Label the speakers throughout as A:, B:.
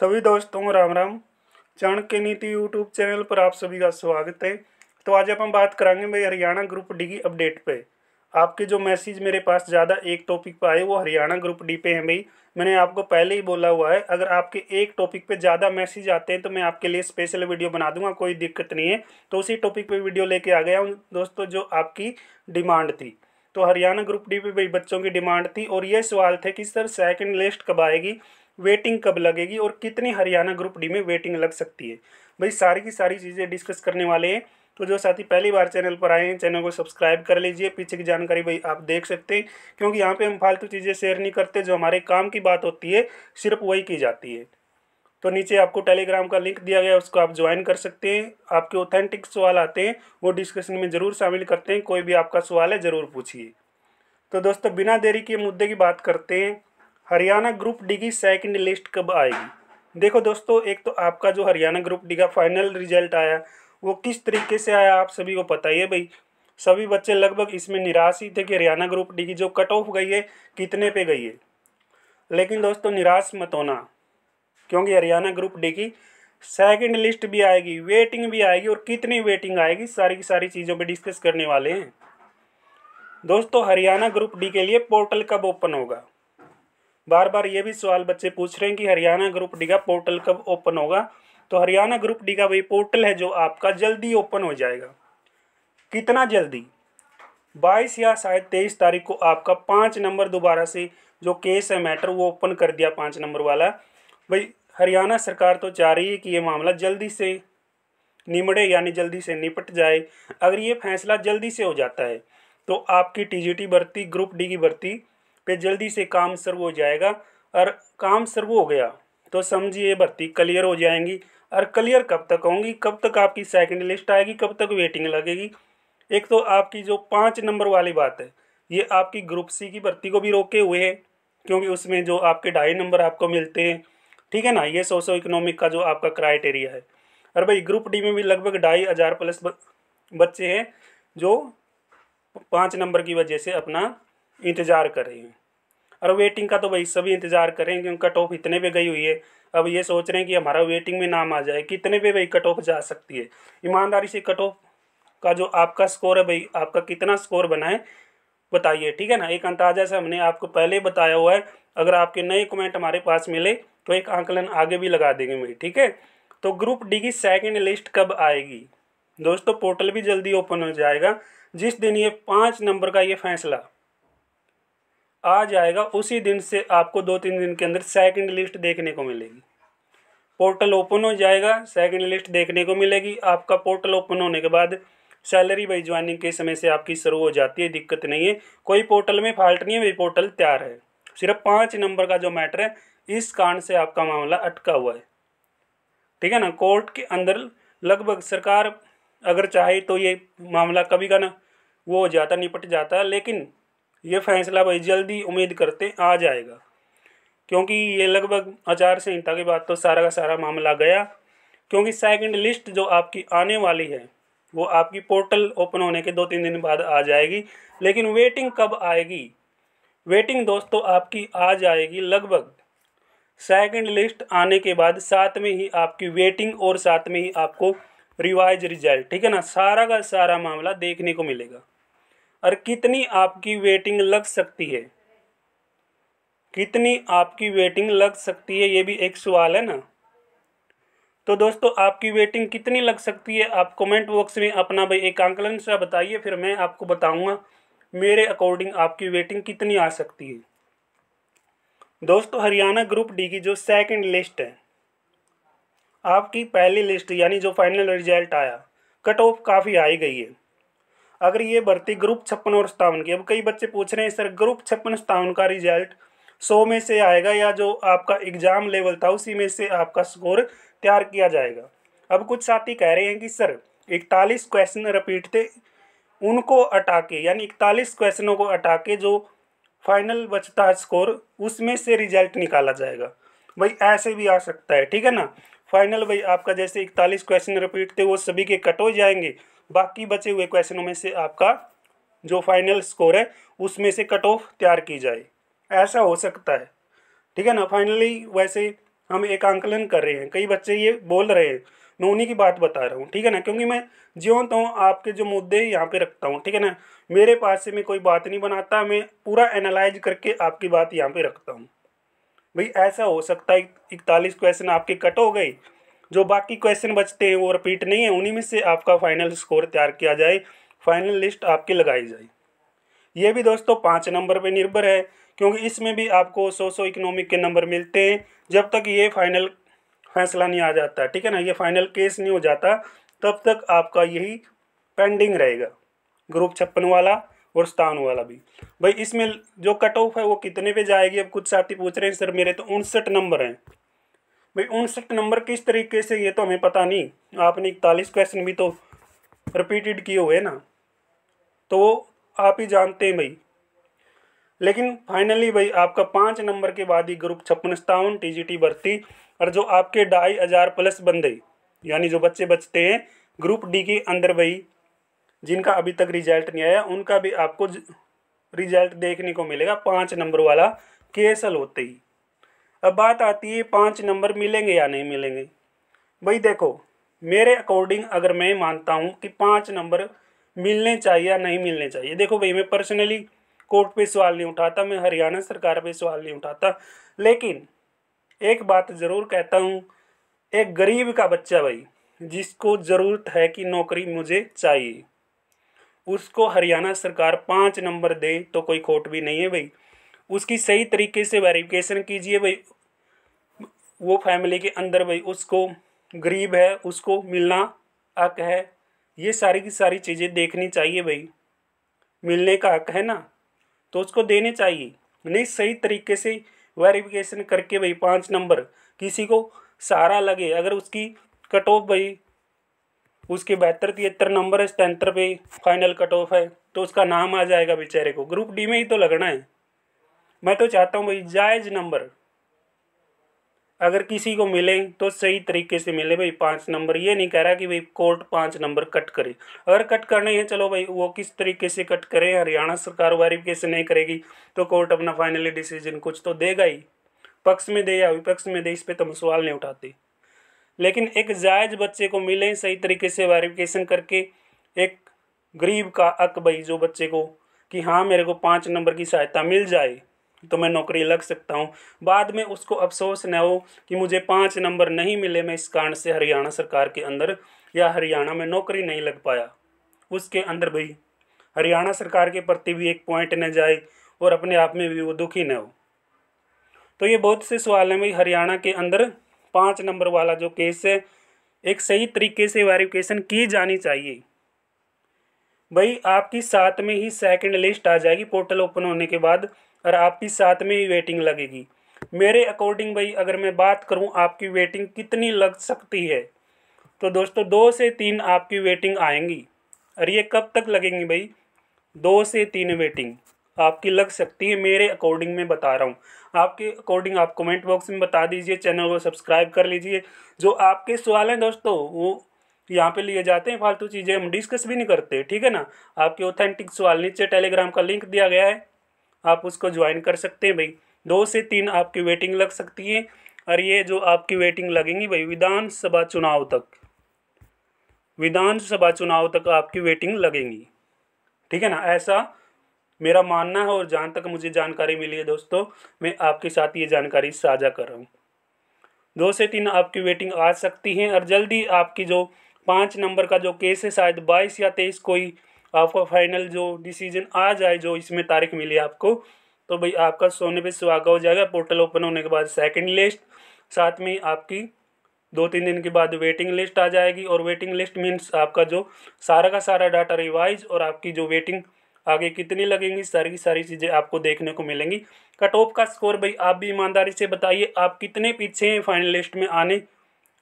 A: सभी दोस्तों राम राम चाणक्य नीति यूट्यूब चैनल पर आप सभी का स्वागत है तो आज अपन बात करेंगे भाई हरियाणा ग्रुप डी की अपडेट पे आपके जो मैसेज मेरे पास ज़्यादा एक टॉपिक पे आए वो हरियाणा ग्रुप डी पे हैं भाई मैंने आपको पहले ही बोला हुआ है अगर आपके एक टॉपिक पे ज़्यादा मैसेज आते हैं तो मैं आपके लिए स्पेशल वीडियो बना दूंगा कोई दिक्कत नहीं है तो उसी टॉपिक पे वीडियो लेके आ गया हूँ दोस्तों जो आपकी डिमांड थी तो हरियाणा ग्रुप डी पे भाई बच्चों की डिमांड थी और ये सवाल थे कि सर सेकंड लिस्ट कब आएगी वेटिंग कब लगेगी और कितनी हरियाणा ग्रुप डी में वेटिंग लग सकती है भाई सारी की सारी चीज़ें डिस्कस करने वाले हैं तो जो साथी पहली बार चैनल पर आए हैं चैनल को सब्सक्राइब कर लीजिए पीछे की जानकारी भाई आप देख सकते हैं क्योंकि यहाँ पे हम फालतू चीज़ें शेयर नहीं करते जो हमारे काम की बात होती है सिर्फ वही की जाती है तो नीचे आपको टेलीग्राम का लिंक दिया गया उसको आप ज्वाइन कर सकते हैं आपके ऑथेंटिक सवाल आते हैं वो डिस्कशन में ज़रूर शामिल करते हैं कोई भी आपका सवाल है ज़रूर पूछिए तो दोस्तों बिना देरी के मुद्दे की बात करते हैं हरियाणा ग्रुप डी की सेकंड लिस्ट कब आएगी देखो दोस्तों एक तो आपका जो हरियाणा ग्रुप डी का फाइनल रिजल्ट आया वो किस तरीके से आया आप सभी को पता ही है भाई सभी बच्चे लगभग इसमें निराश ही थे कि हरियाणा ग्रुप डी की जो कट ऑफ गई है कितने पे गई है लेकिन दोस्तों निराश मत होना क्योंकि हरियाणा ग्रुप डी की सेकंड लिस्ट भी आएगी वेटिंग भी आएगी और कितनी वेटिंग आएगी सारी की सारी चीज़ों पे डिस्कस करने वाले हैं दोस्तों हरियाणा ग्रुप डी के लिए पोर्टल कब ओपन होगा बार बार ये भी सवाल बच्चे पूछ रहे हैं कि हरियाणा ग्रुप डी का पोर्टल कब ओपन होगा तो हरियाणा ग्रुप डी का वही पोर्टल है जो आपका जल्दी ओपन हो जाएगा कितना जल्दी बाईस या शायद तेईस तारीख को आपका पाँच नंबर दोबारा से जो केस है मैटर वो ओपन कर दिया पाँच नंबर वाला भाई हरियाणा सरकार तो चाह रही है कि ये मामला जल्दी से निमड़े यानी जल्दी से निपट जाए अगर ये फैसला जल्दी से हो जाता है तो आपकी टीजीटी भर्ती ग्रुप डी की भर्ती फिर जल्दी से काम सर्व हो जाएगा और काम सर्व हो गया तो समझिए भर्ती क्लियर हो जाएंगी और क्लियर कब तक होंगी कब तक आपकी सेकंड लिस्ट आएगी कब तक वेटिंग लगेगी एक तो आपकी जो पाँच नंबर वाली बात है ये आपकी ग्रुप सी की भर्ती को भी रोके हुए है क्योंकि उसमें जो आपके ढाई नंबर आपको मिलते हैं ठीक है ना ये सोशो इकोनॉमिक का जो आपका क्राइटेरिया है और भाई ग्रुप डी में भी लगभग ढाई हज़ार प्लस बच्चे हैं जो पाँच नंबर की वजह से अपना इंतज़ार कर रहे हैं और वेटिंग का तो भाई सभी इंतजार करें क्योंकि कट ऑफ इतने पे गई हुई है अब ये सोच रहे हैं कि हमारा वेटिंग में नाम आ जाए कितने पे भाई कट ऑफ जा सकती है ईमानदारी से कट ऑफ का जो आपका स्कोर है भाई आपका कितना स्कोर बना है बताइए ठीक है ना एक अंदाजा से हमने आपको पहले बताया हुआ है अगर आपके नए कमेंट हमारे पास मिले तो एक आंकलन आगे भी लगा देंगे भाई ठीक है तो ग्रुप डी की सेकेंड लिस्ट कब आएगी दोस्तों पोर्टल भी जल्दी ओपन हो जाएगा जिस दिन ये पाँच नंबर का ये फैसला आ जाएगा उसी दिन से आपको दो तीन दिन के अंदर सेकंड लिस्ट देखने को मिलेगी पोर्टल ओपन हो जाएगा सेकंड लिस्ट देखने को मिलेगी आपका पोर्टल ओपन होने के बाद सैलरी भाई ज्वाइनिंग के समय से आपकी शुरू हो जाती है दिक्कत नहीं है कोई पोर्टल में फॉल्ट नहीं है वही पोर्टल तैयार है सिर्फ पाँच नंबर का जो मैटर है इस कारण से आपका मामला अटका हुआ है ठीक है ना कोर्ट के अंदर लगभग सरकार अगर चाहे तो ये मामला कभी का ना वो हो जाता निपट जाता है लेकिन ये फैसला भाई जल्दी उम्मीद करते आ जाएगा क्योंकि ये लगभग आचार संहिता के बाद तो सारा का सारा मामला गया क्योंकि सेकंड लिस्ट जो आपकी आने वाली है वो आपकी पोर्टल ओपन होने के दो तीन दिन बाद आ जाएगी लेकिन वेटिंग कब आएगी वेटिंग दोस्तों आपकी आ जाएगी लगभग सेकंड लिस्ट आने के बाद साथ में ही आपकी वेटिंग और साथ में ही आपको रिवाइज रिजल्ट ठीक है ना सारा का सारा मामला देखने को मिलेगा और कितनी आपकी वेटिंग लग सकती है कितनी आपकी वेटिंग लग सकती है ये भी एक सवाल है ना तो दोस्तों आपकी वेटिंग कितनी लग सकती है आप कमेंट बॉक्स में अपना भाई एक आंकलन सा बताइए फिर मैं आपको बताऊंगा मेरे अकॉर्डिंग आपकी वेटिंग कितनी आ सकती है दोस्तों हरियाणा ग्रुप डी की जो सेकंड लिस्ट है आपकी पहली लिस्ट यानी जो फाइनल रिजल्ट आया कट ऑफ काफ़ी आई गई है अगर ये भर्ती ग्रुप छप्पन और सतावन की अब कई बच्चे पूछ रहे हैं सर ग्रुप छप्पन सत्तावन का रिजल्ट सौ में से आएगा या जो आपका एग्ज़ाम लेवल था उसी में से आपका स्कोर तैयार किया जाएगा अब कुछ साथी कह रहे हैं कि सर इकतालीस क्वेश्चन रिपीट थे उनको हटा के यानी इकतालीस क्वेश्चनों को हटा के जो फाइनल बचता है स्कोर उसमें से रिजल्ट निकाला जाएगा भाई ऐसे भी आ सकता है ठीक है ना फाइनल भाई आपका जैसे इकतालीस क्वेश्चन रिपीट थे वो सभी के कट हो जाएंगे बाकी बचे हुए क्वेश्चनों में से आपका जो फाइनल स्कोर है उसमें से कट ऑफ तैयार की जाए ऐसा हो सकता है ठीक है ना फाइनली वैसे हम एक आंकलन कर रहे हैं कई बच्चे ये बोल रहे हैं मैं उन्हीं की बात बता रहा हूँ ठीक है ना क्योंकि मैं ज्यों तो आपके जो मुद्दे यहाँ पे रखता हूँ ठीक है ना मेरे पास से मैं कोई बात नहीं बनाता मैं पूरा एनालाइज करके आपकी बात यहाँ पे रखता हूँ भाई ऐसा हो सकता है इकतालीस क्वेश्चन आपके कट हो गए जो बाकी क्वेश्चन बचते हैं वो रिपीट नहीं है उन्हीं में से आपका फाइनल स्कोर तैयार किया जाए फाइनल लिस्ट आपकी लगाई जाए ये भी दोस्तों पाँच नंबर पर निर्भर है क्योंकि इसमें भी आपको सौ सौ इकोनॉमिक के नंबर मिलते हैं जब तक ये फाइनल फैसला नहीं आ जाता ठीक है ना ये फाइनल केस नहीं हो जाता तब तक आपका यही पेंडिंग रहेगा ग्रुप छप्पन वाला और स्थान वाला भी भाई इसमें जो कट ऑफ है वो कितने पे जाएगी अब कुछ साथी पूछ रहे हैं सर मेरे तो उनसठ नंबर हैं भाई उनसठ नंबर किस तरीके से ये तो हमें पता नहीं आपने इकतालीस क्वेश्चन भी तो रिपीटेड किए हुए ना तो वो आप ही जानते हैं भाई लेकिन फाइनली भाई आपका पाँच नंबर के बाद ही ग्रुप छप्पन सत्तावन टी भर्ती और जो आपके ढाई हज़ार प्लस बंदे यानी जो बच्चे बचते हैं ग्रुप डी के अंदर भाई जिनका अभी तक रिजल्ट नहीं आया उनका भी आपको रिजल्ट देखने को मिलेगा पाँच नंबर वाला केसल होते ही अब बात आती है पाँच नंबर मिलेंगे या नहीं मिलेंगे भाई देखो मेरे अकॉर्डिंग अगर मैं मानता हूँ कि पाँच नंबर मिलने चाहिए या नहीं मिलने चाहिए देखो भाई मैं पर्सनली कोर्ट पे सवाल नहीं उठाता मैं हरियाणा सरकार पे सवाल नहीं उठाता लेकिन एक बात ज़रूर कहता हूँ एक गरीब का बच्चा भाई जिसको ज़रूरत है कि नौकरी मुझे चाहिए उसको हरियाणा सरकार पाँच नंबर दे तो कोई खोट भी नहीं है भाई उसकी सही तरीके से वेरिफिकेशन कीजिए भाई वो फैमिली के अंदर भाई उसको गरीब है उसको मिलना हक है ये सारी की सारी चीज़ें देखनी चाहिए भाई मिलने का हक है ना तो उसको देने चाहिए नहीं सही तरीके से वेरिफिकेशन करके भाई पाँच नंबर किसी को सहारा लगे अगर उसकी कट ऑफ भाई उसके बहत्तर तिहत्तर नंबर है सतहत्तर पे फाइनल कट ऑफ है तो उसका नाम आ जाएगा बेचारे को ग्रुप डी में ही तो लगना है मैं तो चाहता हूँ भाई जायज़ नंबर अगर किसी को मिले तो सही तरीके से मिले भाई पाँच नंबर ये नहीं कह रहा कि भाई कोर्ट पाँच नंबर कट करे अगर कट करने हैं चलो भाई वो किस तरीके से कट करे हरियाणा सरकार वेरिफिकेशन नहीं करेगी तो कोर्ट अपना फाइनली डिसीजन कुछ तो देगा ही पक्ष में दे या विपक्ष में दे इस पर तो हम सवाल नहीं उठाते लेकिन एक जायज़ बच्चे को मिले सही तरीके से वेरिफिकेशन करके एक गरीब का अक भाई जो बच्चे को कि हाँ मेरे को पाँच नंबर की सहायता मिल जाए तो मैं नौकरी लग सकता हूँ बाद में उसको अफसोस न हो कि मुझे पाँच नंबर नहीं मिले मैं इस कारण से हरियाणा सरकार के अंदर या हरियाणा में नौकरी नहीं लग पाया उसके अंदर भी हरियाणा सरकार के प्रति भी एक पॉइंट न जाए और अपने आप में भी वो दुखी न हो तो ये बहुत से सवाल हैं भाई हरियाणा के अंदर पाँच नंबर वाला जो केस है एक सही तरीके से वेरिफिकेशन की जानी चाहिए भाई आपकी साथ में ही सेकंड लिस्ट आ जाएगी पोर्टल ओपन होने के बाद और आपकी साथ में ही वेटिंग लगेगी मेरे अकॉर्डिंग भाई अगर मैं बात करूँ आपकी वेटिंग कितनी लग सकती है तो दोस्तों दो से तीन आपकी वेटिंग आएंगी और ये कब तक लगेंगी भाई दो से तीन वेटिंग आपकी लग सकती है मेरे अकॉर्डिंग में बता रहा हूँ आपके अकॉर्डिंग आप कमेंट बॉक्स में बता दीजिए चैनल को सब्सक्राइब कर लीजिए जो आपके सवाल हैं दोस्तों वो यहाँ पे लिए जाते हैं फालतू चीज़ें हम डिस्कस भी नहीं करते ठीक है ना आपके ऑथेंटिक सवाल नीचे टेलीग्राम का लिंक दिया गया है आप उसको ज्वाइन कर सकते हैं भाई दो से तीन आपकी वेटिंग लग सकती है और ये जो आपकी वेटिंग लगेंगी भाई विधानसभा चुनाव तक विधानसभा चुनाव तक आपकी वेटिंग लगेंगी ठीक है ना ऐसा मेरा मानना है और जहाँ तक मुझे जानकारी मिली है दोस्तों मैं आपके साथ ये जानकारी साझा कर रहा हूँ दो से तीन आपकी वेटिंग आ सकती है और जल्दी आपकी जो पाँच नंबर का जो केस है शायद बाईस या तेईस कोई आपका फाइनल जो डिसीजन आ जाए जो इसमें तारीख मिली आपको तो भाई आपका सोने पे सुहागा हो जाएगा पोर्टल ओपन होने के बाद सेकंड लिस्ट साथ में आपकी दो तीन दिन के बाद वेटिंग लिस्ट आ जाएगी और वेटिंग लिस्ट मीन्स आपका जो सारा का सारा डाटा रिवाइज और आपकी जो वेटिंग आगे कितनी लगेंगी सारी की सारी चीज़ें आपको देखने को मिलेंगी कट ऑफ का स्कोर भाई आप भी ईमानदारी से बताइए आप कितने पीछे हैं फाइनल लिस्ट में आने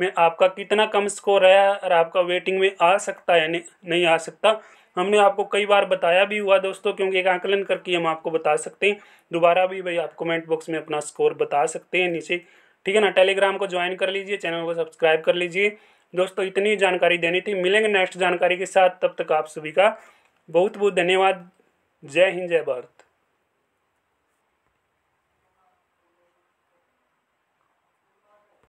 A: में आपका कितना कम स्कोर है और आपका वेटिंग में आ सकता है नहीं आ सकता हमने आपको कई बार बताया भी हुआ दोस्तों क्योंकि एक आंकलन करके हम आपको बता सकते हैं दोबारा भी भाई आप कमेंट बॉक्स में अपना स्कोर बता सकते हैं नीचे ठीक है ना टेलीग्राम को ज्वाइन कर लीजिए चैनल को सब्सक्राइब कर लीजिए दोस्तों इतनी जानकारी देनी थी मिलेंगे नेक्स्ट जानकारी के साथ तब तक आप सभी का बहुत बहुत धन्यवाद जय हिंद जय भारत